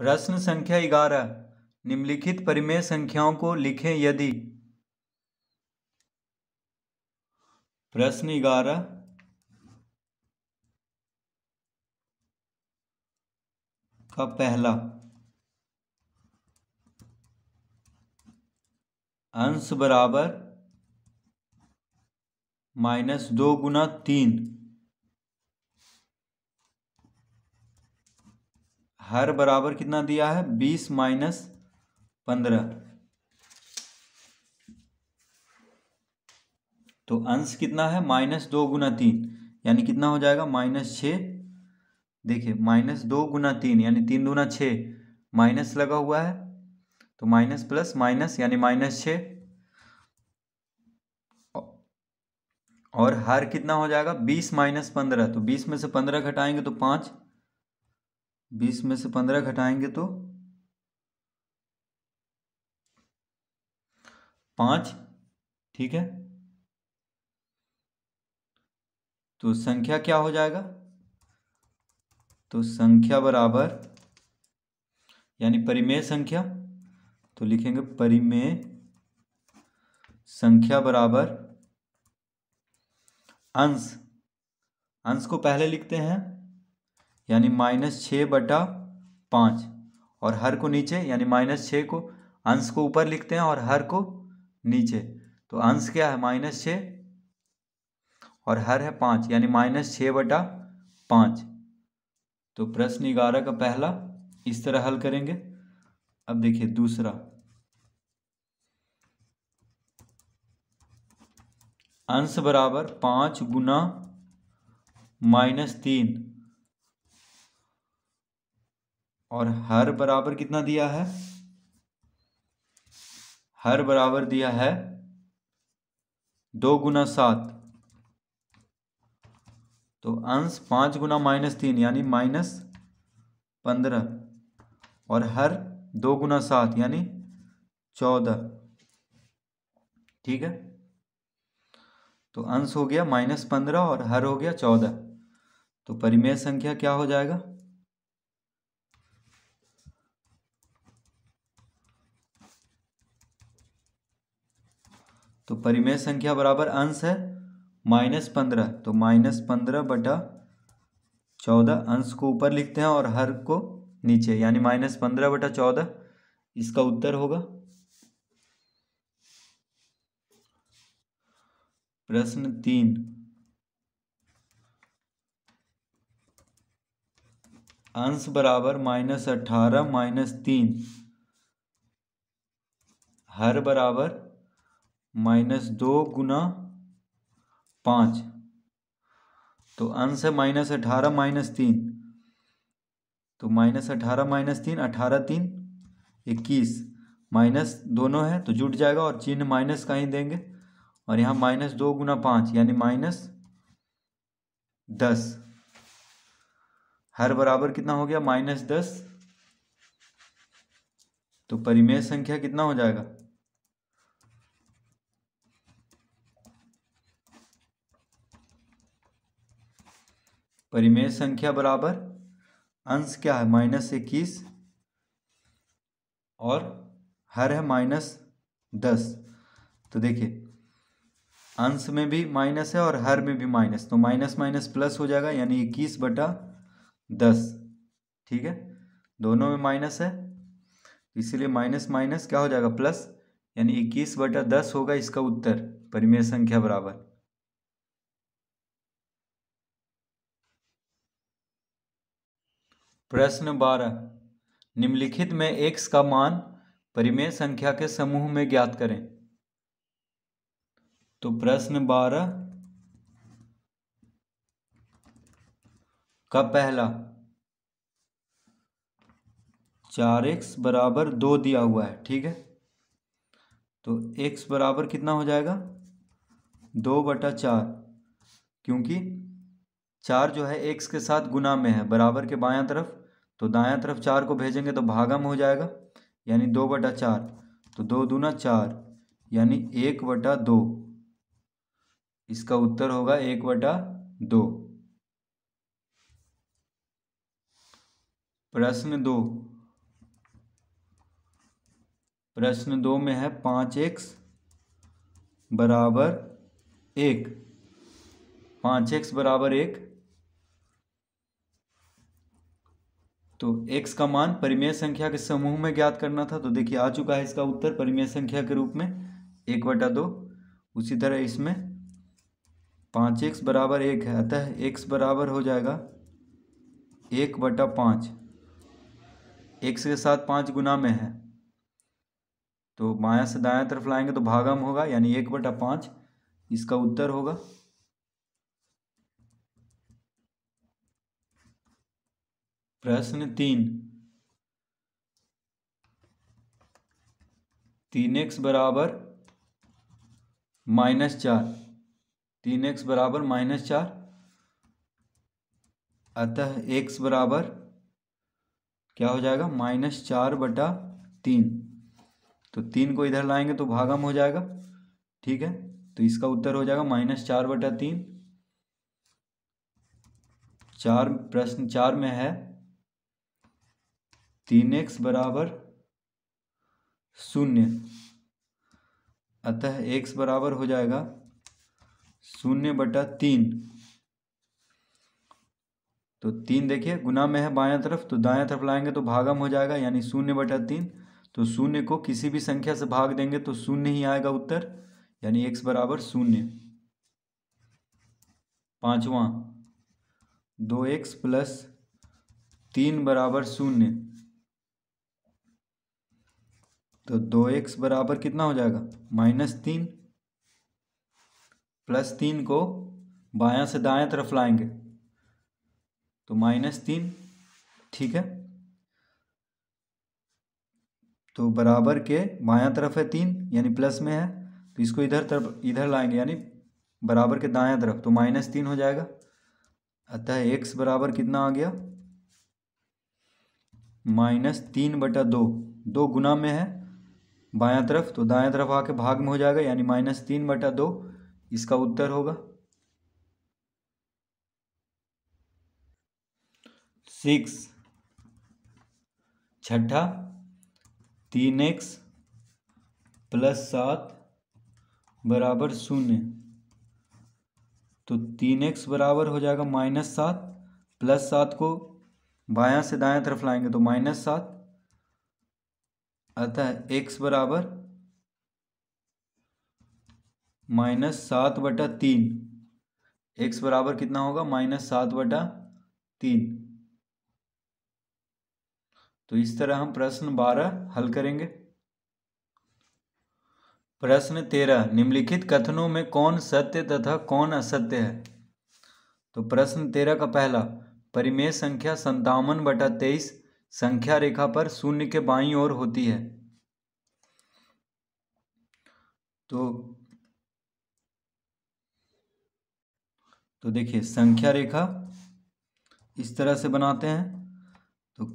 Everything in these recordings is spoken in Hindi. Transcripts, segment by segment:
प्रश्न संख्या ग्यारह निम्नलिखित परिमेय संख्याओं को लिखें यदि प्रश्न ग्यारह का पहला अंश बराबर माइनस दो गुना तीन हर बराबर कितना दिया है बीस माइनस पंद्रह तो अंश कितना है माइनस दो गुना तीन यानी कितना हो जाएगा माइनस छ देखिए माइनस दो गुना तीन यानी तीन दुना छ माइनस लगा हुआ है तो माइनस प्लस माइनस यानी माइनस छ और हर कितना हो जाएगा बीस माइनस पंद्रह तो बीस में से पंद्रह घटाएंगे तो पांच बीस में से पंद्रह घटाएंगे तो पांच ठीक है तो संख्या क्या हो जाएगा तो संख्या बराबर यानी परिमेय संख्या तो लिखेंगे परिमेय संख्या बराबर अंश अंश को पहले लिखते हैं यानी माइनस छः बटा पाँच और हर को नीचे यानी माइनस छः को अंश को ऊपर लिखते हैं और हर को नीचे तो अंश क्या है माइनस छः और हर है पाँच यानी माइनस छः बटा पाँच तो प्रश्न ग्यारह का पहला इस तरह हल करेंगे अब देखिए दूसरा अंश बराबर पाँच गुना माइनस तीन और हर बराबर कितना दिया है हर बराबर दिया है दो गुना सात तो अंश पांच गुना माइनस तीन यानी माइनस पंद्रह और हर दो गुना सात यानी चौदह ठीक है तो अंश हो गया माइनस पंद्रह और हर हो गया चौदह तो परिमेय संख्या क्या हो जाएगा तो परिमेय संख्या बराबर अंश है माइनस पंद्रह तो माइनस पंद्रह बटा चौदह अंश को ऊपर लिखते हैं और हर को नीचे यानी माइनस पंद्रह बटा चौदह इसका उत्तर होगा प्रश्न तीन अंश बराबर माइनस अठारह माइनस तीन हर बराबर माइनस दो गुना पाँच तो अंश है माइनस अठारह माइनस तीन तो माइनस अठारह माइनस तीन अठारह तीन इक्कीस माइनस दोनों है तो जुट जाएगा और चिन्ह माइनस का ही देंगे और यहाँ माइनस दो गुना पाँच यानी माइनस दस हर बराबर कितना हो गया माइनस दस तो परिमेय संख्या कितना हो जाएगा परिमेय संख्या बराबर अंश क्या है माइनस इक्कीस और हर है माइनस दस तो देखिए अंश में भी माइनस है और हर में भी माइनस तो माइनस माइनस प्लस हो जाएगा यानी इक्कीस बटा दस ठीक है दोनों में माइनस है तो इसीलिए माइनस माइनस क्या हो जाएगा प्लस यानी इक्कीस बटा दस होगा इसका उत्तर परिमेय संख्या बराबर प्रश्न बारह निम्नलिखित में एक्स का मान परिमेय संख्या के समूह में ज्ञात करें तो प्रश्न बारह का पहला चार एक्स बराबर दो दिया हुआ है ठीक है तो एक्स बराबर कितना हो जाएगा दो बटा चार क्योंकि चार जो है एक्स के साथ गुना में है बराबर के बायां तरफ तो दायां तरफ चार को भेजेंगे तो भागम हो जाएगा यानी दो बटा चार तो दो दूना चार यानी एक बटा दो इसका उत्तर होगा एक बटा दो प्रश्न दो प्रश्न दो में है पांच एक्स बराबर एक पांच एक्स बराबर एक तो x का मान परिमेय संख्या के समूह में ज्ञात करना था तो देखिए आ चुका है इसका उत्तर परिमेय संख्या के रूप में एक बटा दो उसी तरह इसमें पाँच एक्स बराबर एक है अतः एक्स बराबर हो जाएगा एक बटा पाँच एक्स के साथ पाँच गुना में है तो बायां से दायां तरफ लाएंगे तो भागम होगा यानी एक बटा पाँच इसका उत्तर होगा प्रश्न तीन तीन एक्स बराबर माइनस चार तीन एक्स बराबर माइनस चार अतः एक्स बराबर क्या हो जाएगा माइनस चार बटा तीन तो तीन को इधर लाएंगे तो भागम हो जाएगा ठीक है तो इसका उत्तर हो जाएगा माइनस चार बटा तीन चार प्रश्न चार में है तीन एक्स बराबर शून्य अतः एक्स बराबर हो जाएगा शून्य बटा तीन तो तीन देखिए गुना में है बायां तरफ तो दायां तरफ लाएंगे तो भागम हो जाएगा यानी शून्य बटा तीन तो शून्य को किसी भी संख्या से भाग देंगे तो शून्य ही आएगा उत्तर यानी एक्स बराबर शून्य पांचवा दो एक्स प्लस तीन बराबर शून्य तो दो एक्स बराबर कितना हो जाएगा माइनस तीन प्लस तीन को बायां से दाएं तरफ लाएंगे तो माइनस तीन ठीक है तो बराबर के बायां तरफ है तीन यानी प्लस में है तो इसको इधर तरफ इधर लाएंगे यानी बराबर के दायां तरफ तो माइनस तीन हो जाएगा अतः एक्स बराबर कितना आ गया माइनस तीन बटा दो दो गुना में है बायां तरफ तो दायां तरफ आके भाग में हो जाएगा यानी माइनस तीन बटा दो इसका उत्तर होगा सिक्स छठा तीन एक्स प्लस सात बराबर शून्य तो तीन एक्स बराबर हो जाएगा माइनस सात प्लस सात को बायां से दायां तरफ लाएंगे तो माइनस सात अतः एक्स बराबर माइनस सात बटा तीन एक्स बराबर कितना होगा माइनस सात बटा तीन तो इस तरह हम प्रश्न बारह हल करेंगे प्रश्न तेरह निम्नलिखित कथनों में कौन सत्य तथा कौन असत्य है तो प्रश्न तेरह का पहला परिमेय संख्या संतावन बटा तेईस संख्या रेखा पर शून्य के बाईं ओर होती है तो तो देखिए संख्या रेखा इस तरह से बनाते हैं तो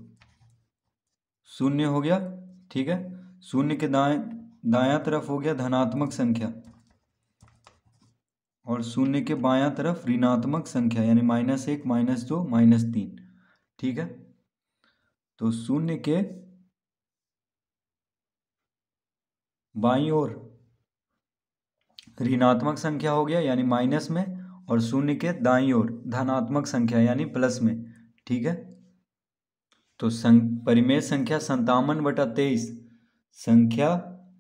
शून्य हो गया ठीक है शून्य के दाएं दाया तरफ हो गया धनात्मक संख्या और शून्य के बायां तरफ ऋणात्मक संख्या यानी माइनस एक माइनस दो माइनस तीन ठीक है तो शून्य के बाई ओर ऋणात्मक संख्या हो गया यानी माइनस में और शून्य के दाई ओर धनात्मक संख्या यानी प्लस में ठीक है तो सं, परिमेय संख्या संतावन बटा तेईस संख्या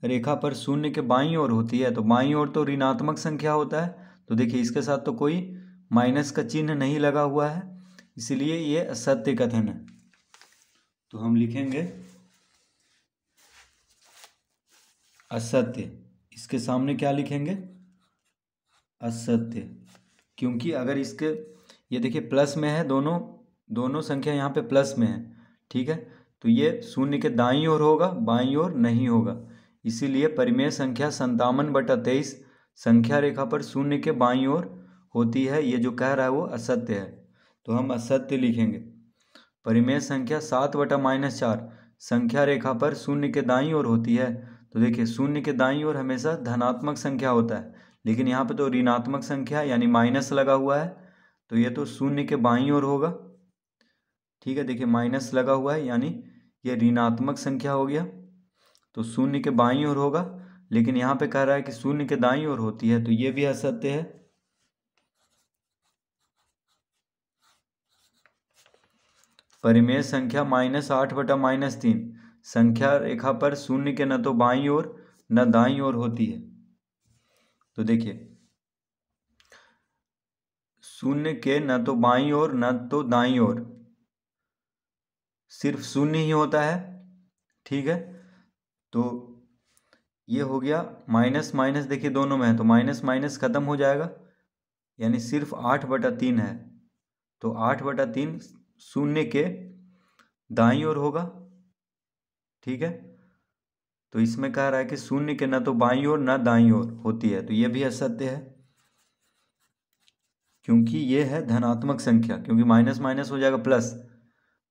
रेखा पर शून्य के बाई ओर होती है तो बाई ओर तो ऋणात्मक संख्या होता है तो देखिए इसके साथ तो कोई माइनस का चिन्ह नहीं लगा हुआ है इसलिए ये असत्य कथन है तो हम लिखेंगे असत्य इसके सामने क्या लिखेंगे असत्य क्योंकि अगर इसके ये देखिए प्लस में है दोनों दोनों संख्या यहाँ पे प्लस में है ठीक है तो ये शून्य के दाई ओर होगा बाई ओर नहीं होगा इसीलिए परिमेय संख्या संतावन बटा तेईस संख्या रेखा पर शून्य के बाई ओर होती है ये जो कह रहा है वो असत्य है तो हम असत्य लिखेंगे परिमेय संख्या सात बटा माइनस चार संख्या रेखा पर शून्य के दाई ओर होती है तो देखिए शून्य के दाई ओर हमेशा धनात्मक संख्या होता है लेकिन यहाँ पे तो ऋणात्मक संख्या यानी माइनस लगा हुआ है तो ये तो शून्य के बाई ओर होगा ठीक है देखिए माइनस लगा हुआ है यानी ये ऋणात्मक संख्या हो गया तो शून्य के बाई ओर होगा लेकिन यहाँ पे कह रहा है कि शून्य के दाई ओर होती है तो ये भी असत्य है परिमेय संख्या माइनस आठ बटा माइनस तीन संख्या रेखा पर शून्य के न तो बाई और न दाई और होती है तो देखिए शून्य के न तो बाई और न तो दाई और सिर्फ शून्य ही होता है ठीक है तो ये हो गया माइनस माइनस देखिए दोनों में है तो माइनस माइनस ख़त्म हो जाएगा यानी सिर्फ आठ बटा तीन है तो आठ बटा तीन शून्य के दाई ओर होगा ठीक है तो इसमें कह रहा है कि शून्य के ना तो बाई ओर ना दाई ओर होती है तो यह भी असत्य है क्योंकि यह है धनात्मक संख्या क्योंकि माइनस माइनस हो जाएगा प्लस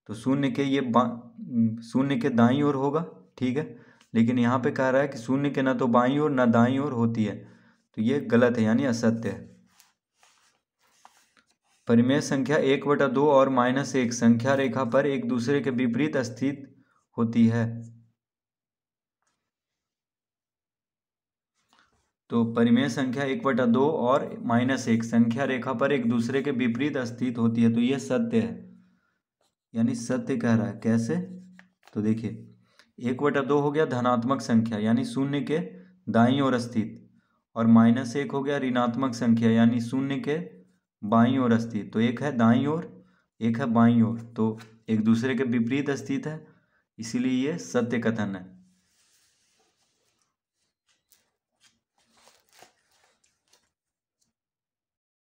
तो शून्य के ये शून्य के दाई ओर होगा ठीक है लेकिन यहां पे कह रहा है कि शून्य के ना तो बाई ओर ना दाई ओर होती है तो ये गलत है यानी असत्य है परिमेय संख्या एक बटा दो और माइनस एक संख्या रेखा पर एक दूसरे के विपरीत स्थित होती है तो परिमेय संख्या एक बटा दो और माइनस एक संख्या रेखा पर एक दूसरे के विपरीत स्थित होती है तो यह सत्य है यानी सत्य कह रहा है कैसे तो देखिए एक बटा दो हो गया धनात्मक संख्या यानी शून्य के दाई और स्थित और माइनस एक हो गया ऋणात्मक संख्या यानी शून्य के बाई ओर अस्थित तो एक है दाई ओर एक है बाई ओर तो एक दूसरे के विपरीत अस्थित है इसीलिए ये सत्य कथन है